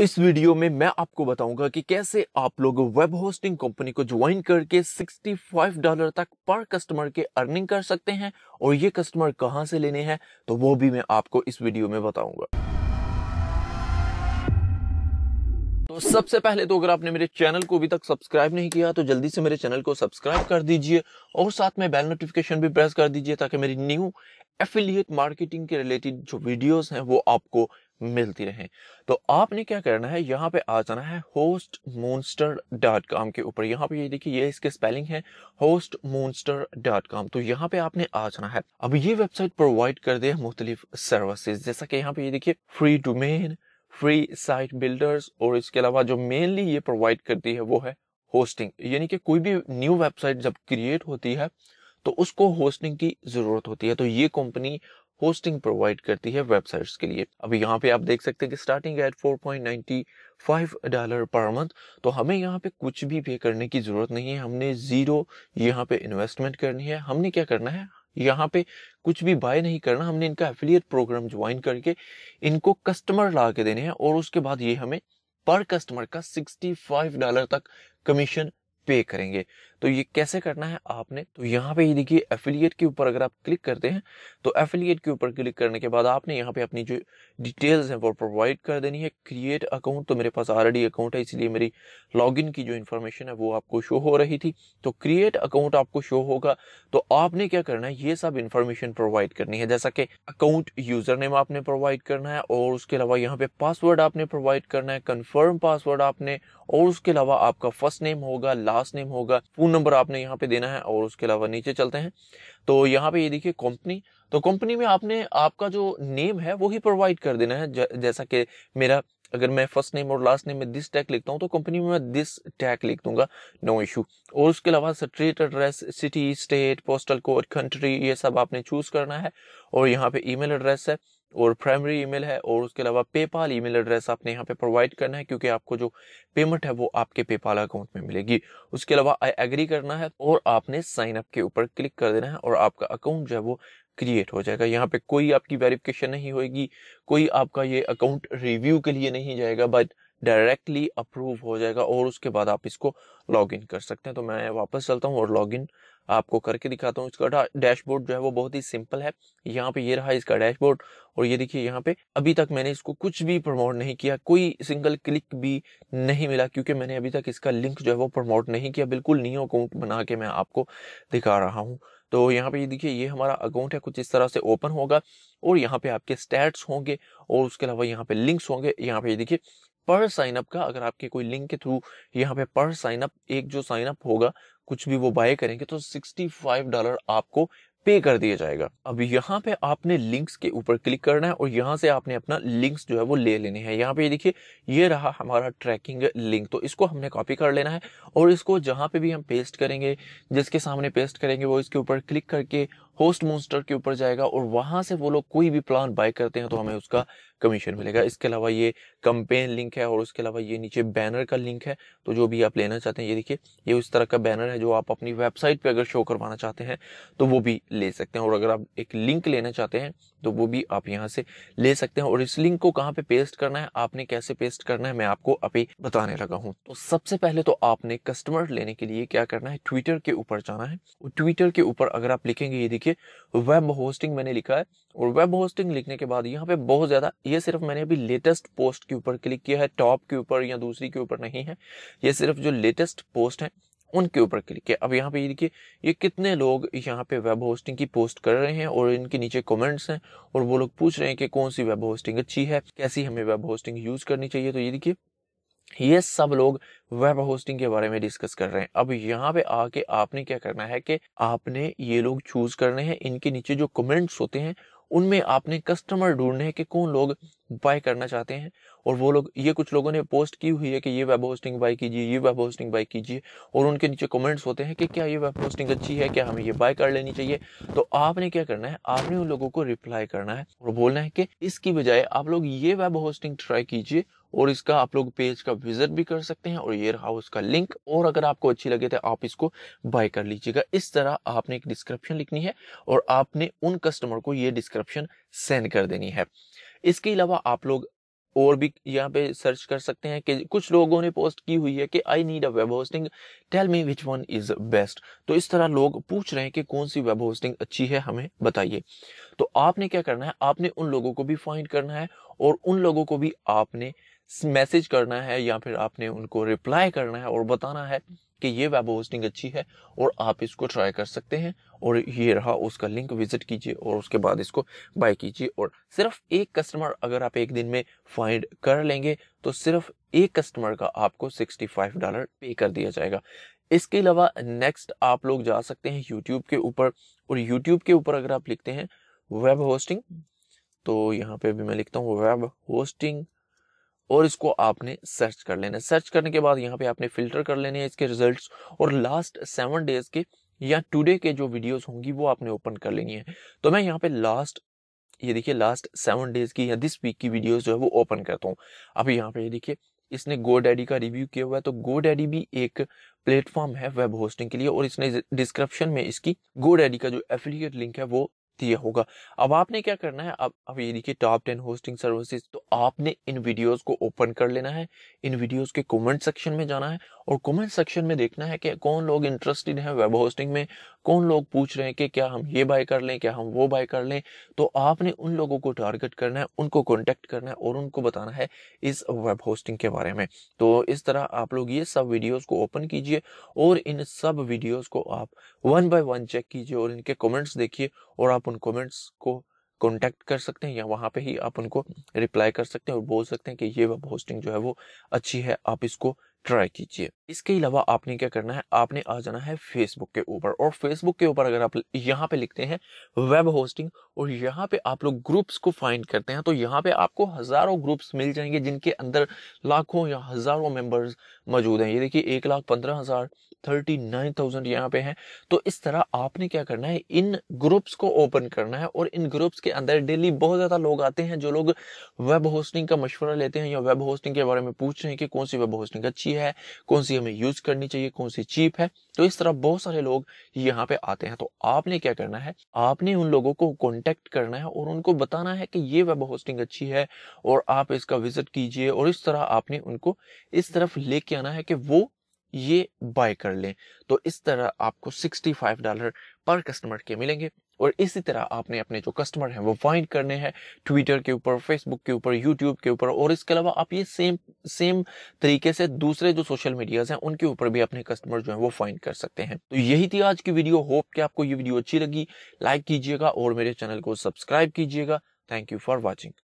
इस वीडियो में मैं आपको बताऊंगा कि कैसे आप लोग वेब होस्टिंग कंपनी को ज्वाइन करके 65 डॉलर तक पर कस्टमर के अर्निंग कर सकते हैं और ये कस्टमर कहां से लेने हैं तो वो भी मैं आपको इस वीडियो में बताऊंगा तो सबसे पहले तो अगर आपने मेरे चैनल को अभी तक सब्सक्राइब नहीं किया तो जल्दी से मेरे चैनल को सब्सक्राइब कर दीजिए और साथ में बेल नोटिफिकेशन भी प्रेस कर दीजिए ताकि मेरी न्यू एफिलियट मार्केटिंग के रिलेटेड जो वीडियोस हैं वो आपको मिलती रहे तो आपने क्या करना है यहाँ पे आ जाना है होस्ट मोन्स्टर डॉट कॉम के ऊपर यहाँ पे ये देखिए ये इसके स्पेलिंग है होस्ट मोन्स्टर डॉट कॉम तो यहाँ पे आपने आ जाना है अब ये वेबसाइट प्रोवाइड कर दे मुख्तलिफ सर्विसेज जैसा कि यहाँ पे ये देखिए free domain free site builders और इसके अलावा जो मेनली ये प्रोवाइड करती है वो है होस्टिंग यानी कि कोई भी न्यू वेबसाइट जब क्रिएट होती है तो उसको होस्टिंग की ज़रूरत होती है तो ये कंपनी होस्टिंग प्रोवाइड करती है वेबसाइट्स के लिए अब यहाँ पे आप देख सकते हैं कि starting at 4.95 dollar per month तो हमें यहाँ पे कुछ भी पे करने की ज़रूरत नहीं है हमने ज़ीरो यहाँ पे इन्वेस्टमेंट करनी है हमने क्या करना है यहाँ पे कुछ भी बाय नहीं करना हमने इनका एफिलियट प्रोग्राम ज्वाइन करके इनको कस्टमर ला के देने हैं और उसके बाद ये हमें पर कस्टमर का 65 डॉलर तक कमीशन पे करेंगे तो ये कैसे करना है आपने तो यहाँ पे ये देखिए एफिलिएट के ऊपर अगर आप क्लिक करते हैं तो एफिलिएट के ऊपर क्लिक करने के बाद आपने यहाँ पे अपनी जो डिटेल्स हैं वो प्रोवाइड कर देनी है क्रिएट अकाउंट तो मेरे पास ऑलरेडी अकाउंट है इसलिए मेरी लॉगिन की जो इन्फॉर्मेशन है वो आपको शो हो रही थी तो क्रिएट अकाउंट आपको शो होगा तो आपने क्या करना है ये सब इन्फॉर्मेशन प्रोवाइड करनी है जैसा कि अकाउंट यूजर नेम आपने प्रोवाइड करना है और उसके अलावा यहाँ पे पासवर्ड आपने प्रोवाइड करना है कन्फर्म पासवर्ड आपने और उसके अलावा आपका फर्स्ट नेम होगा लास्ट नेम होगा फोन नंबर आपने यहाँ पे देना है और उसके अलावा नीचे चलते हैं तो यहाँ पे ये देखिए कंपनी तो कंपनी में आपने आपका जो नेम है वो ही प्रोवाइड कर देना है जैसा कि मेरा अगर मैं फर्स्ट नेम और लास्ट नेम में दिस टैग लिखता हूँ तो कंपनी में मैं दिस टैग लिख दूंगा नो इशू और उसके अलावा street address city state postal code country ये सब आपने चूज करना है और यहाँ पे ईमेल एड्रेस है और प्राइमरी ईमेल है और उसके अलावा पेपाल ईमेल एड्रेस आपने यहाँ पे प्रोवाइड करना है क्योंकि आपको जो पेमेंट है वो आपके पेपाल अकाउंट में मिलेगी उसके अलावा आई एग्री करना है और आपने साइन अप के ऊपर क्लिक कर देना है और आपका अकाउंट जो है वो क्रिएट हो जाएगा यहाँ पे कोई आपकी वेरिफिकेशन नहीं होगी कोई आपका ये अकाउंट रिव्यू के लिए नहीं जाएगा बट डायरेक्टली अप्रूव हो जाएगा और उसके बाद आप इसको लॉग इन कर सकते हैं तो मैं वापस चलता हूँ और लॉग इन आपको करके दिखाता हूँ इसका डैशबोर्ड जो है वो बहुत ही सिंपल है यहाँ पे ये रहा इसका डैशबोर्ड और ये देखिए यहाँ पे अभी तक मैंने इसको कुछ भी प्रमोट नहीं किया कोई सिंगल क्लिक भी नहीं मिला क्योंकि मैंने अभी तक इसका लिंक जो है वो प्रमोट नहीं किया बिल्कुल न्यू अकाउंट बना के मैं आपको दिखा रहा हूँ तो यहाँ पे ये देखिए ये हमारा अकाउंट है कुछ इस तरह से ओपन होगा और यहाँ पे आपके स्टैट्स होंगे और उसके अलावा यहाँ पे लिंक्स होंगे यहाँ पे ये देखिए पर साइनअप का अगर आपके कोई लिंक के थ्रू यहाँ पे पर साइनअप एक जो साइनअप होगा कुछ भी वो बाय करेंगे तो 65 डॉलर आपको पे कर दिया जाएगा अब यहाँ पे आपने लिंक्स के ऊपर क्लिक करना है और यहाँ से आपने अपना लिंक्स जो है वो ले लेने हैं यहाँ पे देखिए ये रहा हमारा ट्रैकिंग लिंक तो इसको हमने कॉपी कर लेना है और इसको जहाँ पे भी हम पेस्ट करेंगे जिसके सामने पेस्ट करेंगे वो इसके ऊपर क्लिक करके होस्ट मोन्स्टर के ऊपर जाएगा और वहां से वो लोग कोई भी प्लान बाय करते हैं तो हमें उसका कमीशन मिलेगा इसके अलावा ये कंपेन लिंक है और उसके अलावा ये नीचे बैनर का लिंक है तो जो भी आप लेना चाहते हैं ये देखिए ये उस तरह का बैनर है जो आप अपनी वेबसाइट पर अगर शो करवाना चाहते हैं तो वो भी ले सकते हैं और अगर आप एक लिंक लेना चाहते हैं तो वो भी आप यहाँ से ले सकते हैं और इस लिंक को कहाँ पे पेस्ट करना है आपने कैसे पेस्ट करना है मैं आपको अभी बताने लगा हूँ तो सबसे पहले तो आपने कस्टमर लेने के लिए क्या करना है ट्विटर के ऊपर जाना है ट्विटर के ऊपर अगर आप लिखेंगे ये देखिए वेब होस्टिंग मैंने लिखा है और वेब होस्टिंग लिखने के बाद यहाँ पे बहुत ज्यादा ये सिर्फ मैंने अभी लेटेस्ट पोस्ट के ऊपर क्लिक किया है टॉप के ऊपर या दूसरी के ऊपर नहीं है ये सिर्फ जो लेटेस्ट पोस्ट है उनके ऊपर क्लिक किया अब यहाँ पे ये देखिए ये कितने लोग यहाँ पे वेब होस्टिंग की पोस्ट कर रहे हैं और इनके नीचे कमेंट्स हैं और वो लोग पूछ रहे हैं कि कौन सी वेब होस्टिंग अच्छी है कैसी हमें वेब होस्टिंग यूज करनी चाहिए तो ये देखिए ये सब लोग वेब होस्टिंग के बारे में डिस्कस कर रहे हैं अब यहाँ पे आके आपने क्या करना है कि आपने ये लोग चूज करने हैं इनके नीचे जो कमेंट्स होते हैं उनमें आपने कस्टमर ढूंढने हैं कि कौन लोग बाय करना चाहते हैं और वो लोग ये कुछ लोगों ने पोस्ट की हुई है कि ये वेब होस्टिंग बाय कीजिए ये वेब होस्टिंग बाय कीजिए और उनके नीचे कमेंट्स होते हैं कि क्या ये वेब होस्टिंग अच्छी है क्या हमें ये बाय कर लेनी चाहिए तो आपने क्या करना है आपने उन लोगों को रिप्लाई करना है और बोलना है कि इसकी बजाय आप लोग ये वेब होस्टिंग ट्राई कीजिए और इसका आप लोग पेज का विजिट भी कर सकते हैं और ये रहा उसका लिंक और अगर आपको अच्छी लगे तो आप इसको बाय कर लीजिएगा इस तरह आपने एक डिस्क्रिप्शन लिखनी है और आपने उन कस्टमर को ये डिस्क्रिप्शन सेंड कर देनी है इसके अलावा आप लोग और भी यहाँ पे सर्च कर सकते हैं कि कुछ लोगों ने पोस्ट की हुई है कि I need a web hosting tell me which one is best तो इस तरह लोग पूछ रहे हैं कि कौन सी वेब होस्टिंग अच्छी है हमें बताइए तो आपने क्या करना है आपने उन लोगों को भी फाइंड करना है और उन लोगों को भी आपने मैसेज करना है या फिर आपने उनको रिप्लाई करना है और बताना है कि ये वेब होस्टिंग अच्छी है और आप इसको ट्राई कर सकते हैं और ये रहा उसका लिंक विजिट कीजिए और उसके बाद इसको बाय कीजिए और सिर्फ एक कस्टमर अगर आप एक दिन में फाइंड कर लेंगे तो सिर्फ एक कस्टमर का आपको 65 डॉलर पे कर दिया जाएगा इसके अलावा नेक्स्ट आप लोग जा सकते हैं यूट्यूब के ऊपर और यूट्यूब के ऊपर अगर आप लिखते हैं वेब होस्टिंग तो यहाँ पे भी मैं लिखता हूँ वेब होस्टिंग और इसको आपने सर्च कर लेना सर्च करने के बाद यहाँ पे आपने फिल्टर कर लेने हैं इसके रिजल्ट्स और लास्ट सेवन डेज के या टुडे के जो वीडियोस होंगी वो आपने ओपन कर लेनी है तो मैं यहाँ पे लास्ट ये देखिए लास्ट सेवन डेज की या दिस वीक की वीडियो जो है वो ओपन करता हूँ अब यहाँ पे ये देखिए इसने गो डैडी का रिव्यू किया हुआ है तो गो डैडी भी एक प्लेटफॉर्म है वेब होस्टिंग के लिए और इसने डिस्क्रिप्शन में इसकी गो डैडी का जो एफिलिएट लिंक है वो दिया होगा अब आपने क्या करना है अब अब ये देखिए टॉप टेन होस्टिंग सर्विसेज तो आपने इन वीडियोस को ओपन कर लेना है इन वीडियोस के कमेंट सेक्शन में जाना है और कमेंट सेक्शन में देखना है कि कौन लोग इंटरेस्टेड हैं वेब होस्टिंग में कौन लोग पूछ रहे हैं कि क्या हम ये बाय कर लें क्या हम वो बाय कर लें तो आपने उन लोगों को टारगेट करना है उनको कॉन्टेक्ट करना है और उनको बताना है इस वेब होस्टिंग के बारे में तो इस तरह आप लोग ये सब वीडियोज को ओपन कीजिए और इन सब वीडियोज को आप वन बाय वन चेक कीजिए और इनके कॉमेंट्स देखिए और आप उन कॉमेंट्स को कॉन्टैक्ट कर सकते हैं या वहाँ पे ही आप उनको रिप्लाई कर सकते हैं और बोल सकते हैं कि ये वेब होस्टिंग जो है वो अच्छी है आप इसको ट्राई कीजिए इसके अलावा आपने क्या करना है आपने आ जाना है फेसबुक के ऊपर और फेसबुक के ऊपर अगर आप यहाँ पे लिखते हैं वेब होस्टिंग और यहाँ पे आप लोग ग्रुप्स को फाइंड करते हैं तो यहाँ पे आपको हज़ारों ग्रुप्स मिल जाएंगे जिनके अंदर लाखों या हज़ारों मेंबर्स मौजूद हैं ये देखिए एक लाख पंद्रह हज़ार थर्टी नाइन थाउजेंड यहाँ पे हैं तो इस तरह आपने क्या करना है इन ग्रुप्स को ओपन करना है और इन ग्रुप्स के अंदर डेली बहुत ज़्यादा लोग आते हैं जो लोग वेब होस्टिंग का मशवरा लेते हैं या वेब होस्टिंग के बारे में पूछ रहे हैं कि कौन सी वेब होस्टिंग अच्छी है कौन सी हमें यूज करनी चाहिए कौन सी चीप है तो इस तरह बहुत सारे लोग यहाँ पे आते हैं तो आपने क्या करना है आपने उन लोगों को कॉन्टेक्ट करना है और उनको बताना है कि ये वेब होस्टिंग अच्छी है और आप इसका विजिट कीजिए और इस तरह आपने उनको इस तरफ लेके आना है कि वो ये बाय कर लें तो इस तरह आपको 65 डॉलर पर कस्टमर के मिलेंगे और इसी तरह आपने अपने जो कस्टमर हैं वो फाइंड करने हैं ट्विटर के ऊपर फेसबुक के ऊपर यूट्यूब के ऊपर और इसके अलावा आप ये सेम सेम तरीके से दूसरे जो सोशल मीडियाज हैं उनके ऊपर भी अपने कस्टमर जो है वो फाइंड कर सकते हैं तो यही थी आज की वीडियो होप कि आपको ये वीडियो अच्छी लगी लाइक कीजिएगा और मेरे चैनल को सब्सक्राइब कीजिएगा थैंक यू फॉर वॉचिंग